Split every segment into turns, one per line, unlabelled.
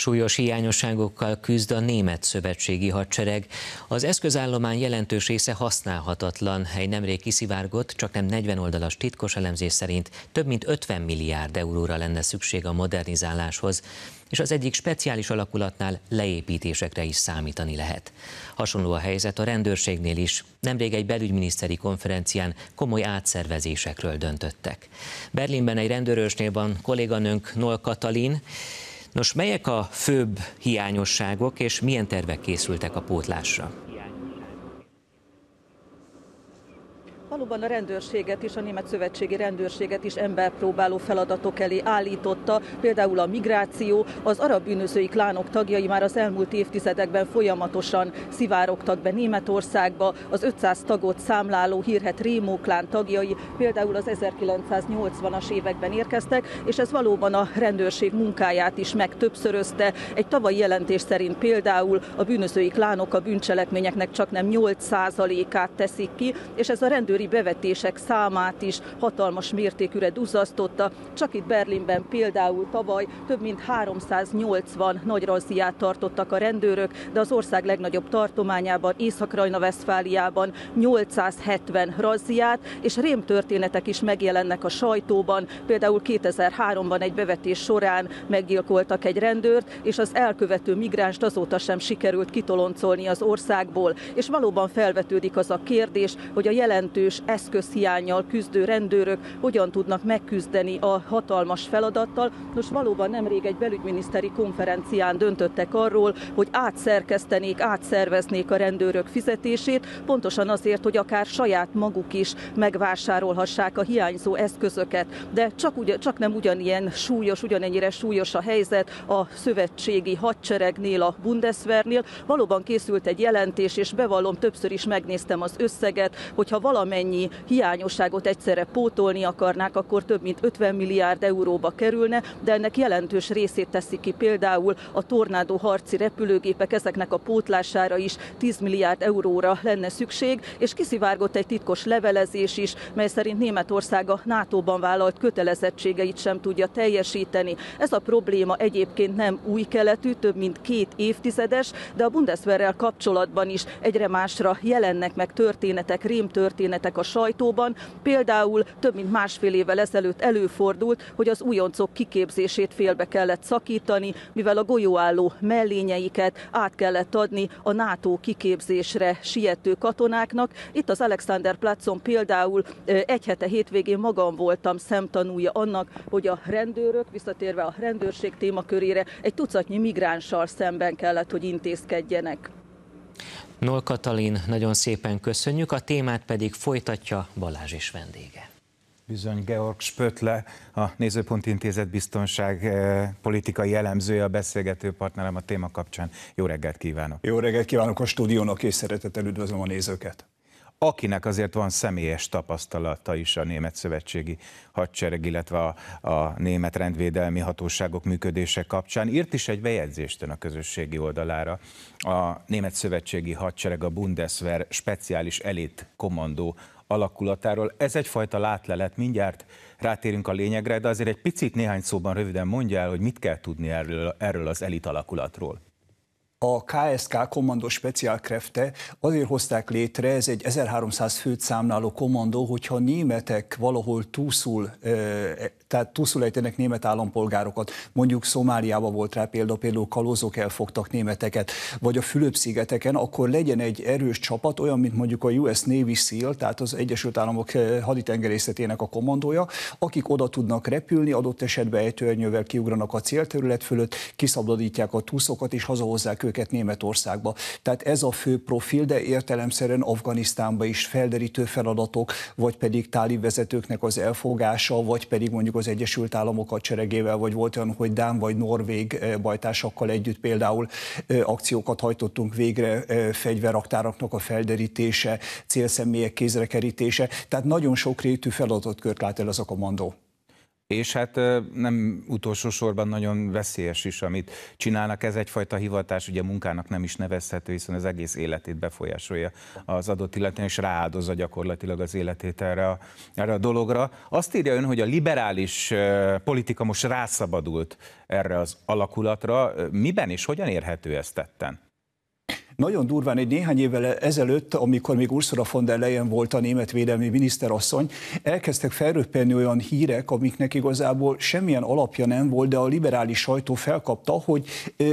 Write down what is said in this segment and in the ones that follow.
Súlyos hiányosságokkal küzd a német szövetségi hadsereg. Az eszközállomány jelentős része használhatatlan. Egy nemrég kiszivárgott, csak nem 40 oldalas titkos elemzés szerint több mint 50 milliárd euróra lenne szükség a modernizáláshoz és az egyik speciális alakulatnál leépítésekre is számítani lehet. Hasonló a helyzet a rendőrségnél is. Nemrég egy belügyminiszteri konferencián komoly átszervezésekről döntöttek. Berlinben egy rendőrösnél van kolléganőnk Nol Katalin, Nos, melyek a főbb hiányosságok, és milyen tervek készültek a pótlásra?
valóban a rendőrséget is, a német szövetségi rendőrséget is emberpróbáló feladatok elé állította, például a migráció, az arab bűnözői klánok tagjai már az elmúlt évtizedekben folyamatosan szivárogtak be Németországba, az 500 tagot számláló hírhet Rémó klán tagjai például az 1980-as években érkeztek, és ez valóban a rendőrség munkáját is megtöbbszörözte. Egy tavalyi jelentés szerint például a bűnözői klánok a bűncselekményeknek csak nem 8%-át teszik ki, és ez a rendőri bevetések számát is hatalmas mértékűre duzzasztotta. Csak itt Berlinben például tavaly több mint 380 nagy razziát tartottak a rendőrök, de az ország legnagyobb tartományában, Észak-Rajna-Veszfáliában 870 razziát, és rémtörténetek is megjelennek a sajtóban. Például 2003-ban egy bevetés során meggyilkoltak egy rendőrt, és az elkövető migránst azóta sem sikerült kitoloncolni az országból. És valóban felvetődik az a kérdés, hogy a jelentős jelentős eszközhiányjal küzdő rendőrök hogyan tudnak megküzdeni a hatalmas feladattal. Nos, valóban nemrég egy belügyminiszteri konferencián döntöttek arról, hogy átszerkesztenék, átszerveznék a rendőrök fizetését, pontosan azért, hogy akár saját maguk is megvásárolhassák a hiányzó eszközöket. De csak, ugyan, csak nem ugyanilyen súlyos, ugyanennyire súlyos a helyzet a szövetségi hadseregnél, a Bundeswehrnél. Valóban készült egy jelentés, és bevallom, többször is megnéztem az összeget, hogyha valamely amennyi hiányosságot egyszerre pótolni akarnák, akkor több mint 50 milliárd euróba kerülne, de ennek jelentős részét teszi ki például a tornádó harci repülőgépek, ezeknek a pótlására is 10 milliárd euróra lenne szükség, és kiszivárgott egy titkos levelezés is, mely szerint Németország a NATO-ban vállalt kötelezettségeit sem tudja teljesíteni. Ez a probléma egyébként nem új keletű, több mint két évtizedes, de a Bundeswehrrel kapcsolatban is egyre másra jelennek meg történetek, rémtörténetek, jelentek a sajtóban. Például több mint másfél évvel ezelőtt előfordult, hogy az újoncok kiképzését félbe kellett szakítani, mivel a golyóálló mellényeiket át kellett adni a NATO kiképzésre siető katonáknak. Itt az Alexander Placon például egy hete hétvégén magam voltam szemtanúja annak, hogy a rendőrök, visszatérve a rendőrség témakörére, egy tucatnyi migránssal szemben kellett, hogy intézkedjenek.
Nol Katalin, nagyon szépen köszönjük, a témát pedig folytatja Balázs is vendége. Bizony Georg Spötle, a Nézőpont Intézet biztonság eh, politikai elemzője, a beszélgető partnerem a téma kapcsán. Jó reggelt kívánok!
Jó reggelt kívánok a stúdiónak, és szeretettel üdvözlöm a nézőket!
akinek azért van személyes tapasztalata is a Német Szövetségi Hadsereg, illetve a, a Német Rendvédelmi Hatóságok működése kapcsán. Írt is egy bejegyzést ön a közösségi oldalára. A Német Szövetségi Hadsereg a Bundeswehr speciális elit kommandó alakulatáról. Ez egyfajta látlelet, mindjárt rátérünk a lényegre, de azért egy picit néhány szóban röviden mondja el, hogy mit kell tudni erről, erről az elit alakulatról
a KSK kommandó speciálkrefte azért hozták létre, ez egy 1300 főt számláló kommandó, hogyha németek valahol túszul, e, tehát túszul ejtenek német állampolgárokat, mondjuk Szomáliába volt rá példa, például kalózok elfogtak németeket, vagy a Fülöp-szigeteken, akkor legyen egy erős csapat, olyan, mint mondjuk a US Navy SEAL, tehát az Egyesült Államok haditengerészetének a kommandója, akik oda tudnak repülni, adott esetben egy törnyővel kiugranak a célterület fölött, kiszabadítják a túszokat és hazahozzák őket Németországba. Tehát ez a fő profil, de értelemszerűen Afganisztánba is felderítő feladatok, vagy pedig tálib vezetőknek az elfogása, vagy pedig mondjuk az Egyesült Államok hadseregével, vagy volt olyan, hogy Dán vagy Norvég eh, bajtársakkal együtt például eh, akciókat hajtottunk végre, eh, fegyveraktáraknak a felderítése, célszemélyek kézrekerítése. Tehát nagyon sok rétű feladatot kört lát el az a kommandó
és hát nem utolsó sorban nagyon veszélyes is, amit csinálnak. Ez egyfajta hivatás, ugye munkának nem is nevezhető, hiszen az egész életét befolyásolja az adott illetően, és rááldozza gyakorlatilag az életét erre a, erre a dologra. Azt írja ön, hogy a liberális politika most rászabadult erre az alakulatra. Miben és hogyan érhető ez tetten?
Nagyon durván egy néhány évvel ezelőtt, amikor még Ursula von der Leyen volt a német védelmi miniszterasszony, elkezdtek felröppenni olyan hírek, amiknek igazából semmilyen alapja nem volt, de a liberális sajtó felkapta, hogy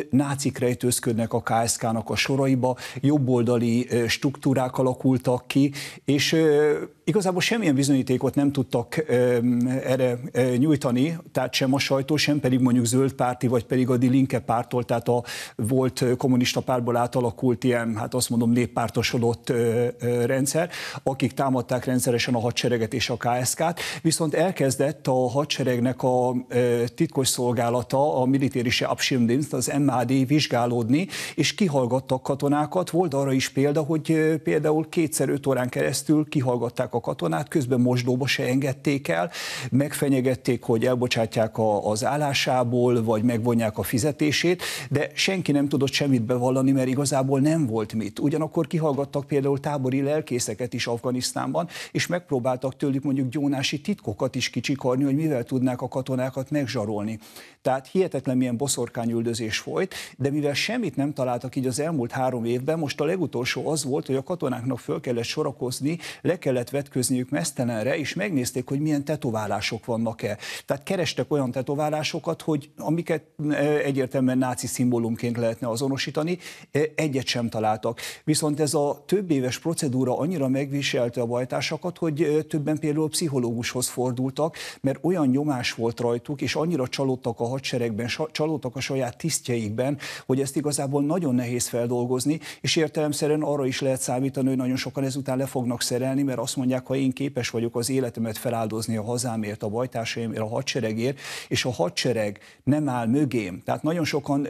nácik rejtőzködnek a ksk nak a soraiba, jobboldali struktúrák alakultak ki, és Igazából semmilyen bizonyítékot nem tudtak erre nyújtani, tehát sem a sajtó, sem pedig mondjuk zöld párti, vagy pedig a Die Linke pártól, tehát a volt kommunista pártból átalakult ilyen, hát azt mondom, néppártosodott rendszer, akik támadták rendszeresen a hadsereget és a ksk t viszont elkezdett a hadseregnek a titkos szolgálata, a militérise Abschirmdienst, az MAD vizsgálódni, és kihallgattak katonákat. Volt arra is példa, hogy például kétszer öt órán keresztül kihallgatták a a katonát, közben mosdóba se engedték el, megfenyegették, hogy elbocsátják a, az állásából, vagy megvonják a fizetését, de senki nem tudott semmit bevallani, mert igazából nem volt mit. Ugyanakkor kihallgattak például tábori lelkészeket is Afganisztánban, és megpróbáltak tőlük mondjuk gyónási titkokat is kicsikarni, hogy mivel tudnák a katonákat megzsarolni. Tehát hihetetlen milyen boszorkányüldözés folyt, de mivel semmit nem találtak így az elmúlt három évben, most a legutolsó az volt, hogy a katonáknak föl kellett sorakozni, le kellett vetni vetközniük mesztelenre, és megnézték, hogy milyen tetoválások vannak-e. Tehát kerestek olyan tetoválásokat, hogy amiket e, egyértelműen náci szimbólumként lehetne azonosítani, e, egyet sem találtak. Viszont ez a több éves procedúra annyira megviselte a bajtásokat, hogy e, többen például pszichológushoz fordultak, mert olyan nyomás volt rajtuk, és annyira csalódtak a hadseregben, csalódtak a saját tisztjeikben, hogy ezt igazából nagyon nehéz feldolgozni, és értelemszerűen arra is lehet számítani, hogy nagyon sokan ezután le fognak szerelni, mert azt mondják, mondják, ha én képes vagyok az életemet feláldozni a hazámért, a bajtársaimért, a hadseregért, és a hadsereg nem áll mögém. Tehát nagyon sokan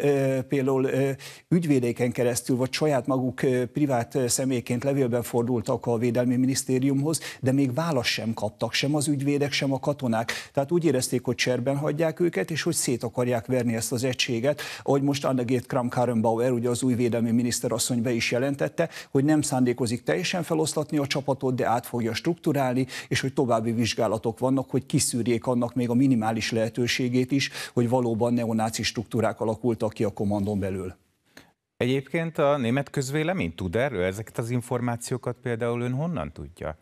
például ö, ügyvédéken keresztül, vagy saját maguk privát személyként levélben fordultak a Védelmi Minisztériumhoz, de még választ sem kaptak, sem az ügyvédek, sem a katonák. Tehát úgy érezték, hogy cserben hagyják őket, és hogy szét akarják verni ezt az egységet, ahogy most Annegét kram Karenbauer, ugye az új védelmi miniszterasszony be is jelentette, hogy nem szándékozik teljesen feloszlatni a csapatot, de át fogja struktúrálni, és hogy további vizsgálatok vannak, hogy kiszűrjék annak még a minimális lehetőségét is, hogy valóban neonáci struktúrák alakultak ki a kommandon belül.
Egyébként a német közvélemény tud erről? Ezeket az információkat például ön honnan tudja?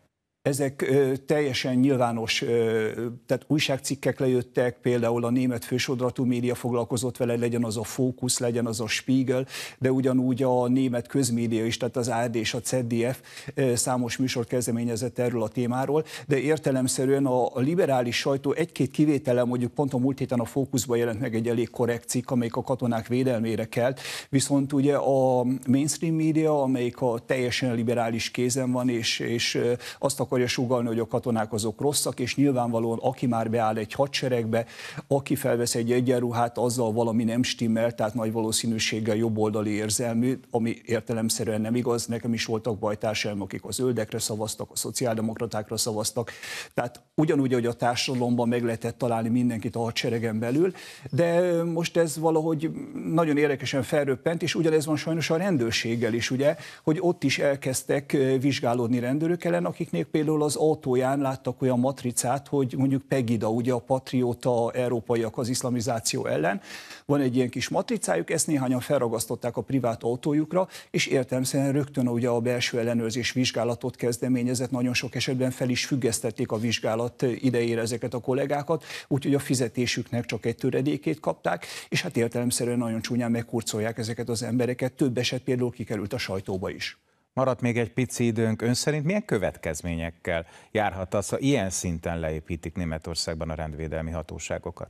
Ezek ö, teljesen nyilvános, ö, tehát újságcikkek lejöttek, például a német fősodratú média foglalkozott vele, legyen az a Fókusz, legyen az a Spiegel, de ugyanúgy a német közmédia is, tehát az ARD és a CDF ö, számos műsor kezdeményezett erről a témáról, de értelemszerűen a, a liberális sajtó egy-két kivétele, mondjuk pont a múlt héten a Fókuszban jelent meg egy elég korrekt cikk, amelyik a katonák védelmére kelt, viszont ugye a mainstream média, amelyik a teljesen liberális kézen van, és, és azt akar akarja sugalni, hogy a katonák azok rosszak, és nyilvánvalóan aki már beáll egy hadseregbe, aki felvesz egy egyenruhát, azzal valami nem stimmel, tehát nagy valószínűséggel jobboldali érzelmű, ami értelemszerűen nem igaz. Nekem is voltak bajtársaim, akik az öldekre szavaztak, a szociáldemokratákra szavaztak. Tehát ugyanúgy, hogy a társadalomban meg lehetett találni mindenkit a hadseregen belül, de most ez valahogy nagyon érdekesen felröppent, és ugyanez van sajnos a rendőrséggel is, ugye, hogy ott is elkezdtek eh, vizsgálódni rendőrök ellen, akiknél például például az autóján láttak olyan matricát, hogy mondjuk Pegida, ugye a patrióta európaiak az iszlamizáció ellen, van egy ilyen kis matricájuk, ezt néhányan felragasztották a privát autójukra, és értelmszerűen rögtön ugye a belső ellenőrzés vizsgálatot kezdeményezett, nagyon sok esetben fel is függesztették a vizsgálat idejére ezeket a kollégákat, úgyhogy a fizetésüknek csak egy töredékét kapták, és hát értelemszerűen nagyon csúnyán megkurcolják ezeket az embereket, több eset például kikerült a sajtóba is.
Maradt még egy pici időnk. Ön szerint milyen következményekkel járhat az, ha ilyen szinten leépítik Németországban a rendvédelmi hatóságokat?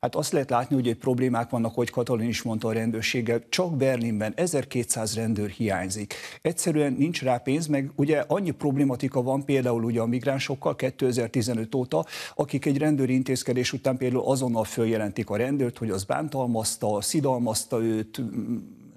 Hát azt lehet látni, hogy egy problémák vannak, hogy Katalin is mondta a rendőrséggel, csak Berlinben 1200 rendőr hiányzik. Egyszerűen nincs rá pénz, meg ugye annyi problématika van például ugye a migránsokkal 2015 óta, akik egy rendőri intézkedés után például azonnal följelentik a rendőrt, hogy az bántalmazta, szidalmazta őt,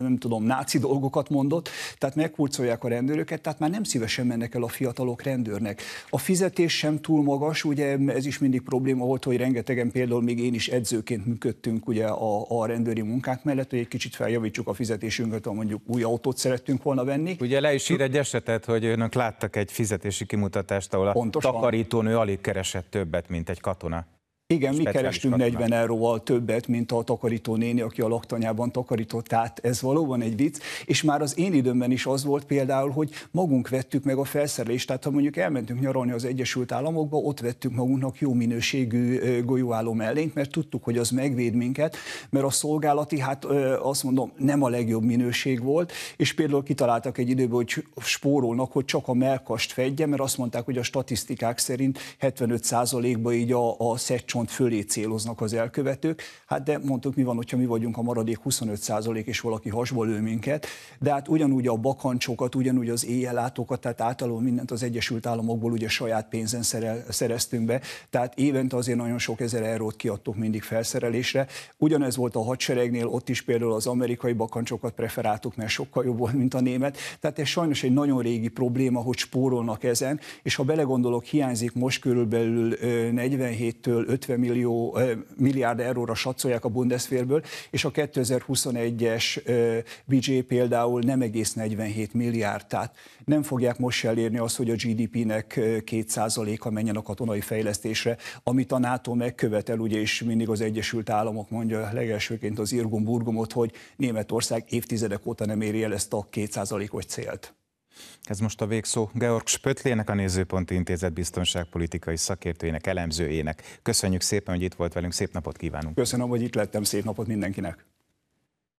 nem tudom, náci dolgokat mondott, tehát megkurcolják a rendőröket, tehát már nem szívesen mennek el a fiatalok rendőrnek. A fizetés sem túl magas, ugye ez is mindig probléma volt, hogy rengetegen például még én is edzőként működtünk ugye a, a rendőri munkák mellett, hogy egy kicsit feljavítsuk a fizetésünket, ha mondjuk új autót szerettünk volna venni. Ugye
le is ír egy esetet, hogy önök láttak egy fizetési kimutatást, ahol a Pontosan. takarítónő alig keresett többet, mint egy katona.
Igen, mi kerestünk 40 euróval többet, mint a takarító néni, aki a laktanyában takarított. Tehát ez valóban egy vicc. És már az én időmben is az volt például, hogy magunk vettük meg a felszerelést. Tehát ha mondjuk elmentünk nyaralni az Egyesült Államokba, ott vettük magunknak jó minőségű golyóálló mellénk, mert tudtuk, hogy az megvéd minket, mert a szolgálati, hát azt mondom, nem a legjobb minőség volt. És például kitaláltak egy időben, hogy spórolnak, hogy csak a melkast fedje, mert azt mondták, hogy a statisztikák szerint 75%-ba így a, a pont fölé céloznak az elkövetők. Hát de mondtuk, mi van, hogyha mi vagyunk a maradék 25% és valaki hasba lő minket, de hát ugyanúgy a bakancsokat, ugyanúgy az éjjelátókat, tehát általában mindent az Egyesült Államokból ugye saját pénzen szerel, szereztünk be, tehát évente azért nagyon sok ezer eurót kiadtuk mindig felszerelésre. Ugyanez volt a hadseregnél, ott is például az amerikai bakancsokat preferáltuk, mert sokkal jobb volt, mint a német. Tehát ez sajnos egy nagyon régi probléma, hogy spórolnak ezen, és ha belegondolok, hiányzik most körülbelül 47-től 50 150 millió, milliárd euróra satszolják a Bundeswehrből, és a 2021-es budget például nem egész 47 milliárd, tehát nem fogják most elérni azt, hogy a GDP-nek 2%-a menjen a katonai fejlesztésre, amit a NATO megkövetel, ugye, és mindig az Egyesült Államok mondja legelsőként az irgun Burgumot, hogy Németország évtizedek óta nem éri el ezt a 2%-os célt.
Ez most a végszó Georg Spötlének, a Nézőpont Intézet biztonságpolitikai szakértőjének, elemzőjének. Köszönjük szépen, hogy itt volt velünk, szép napot kívánunk.
Köszönöm, hogy itt lettem, szép napot mindenkinek.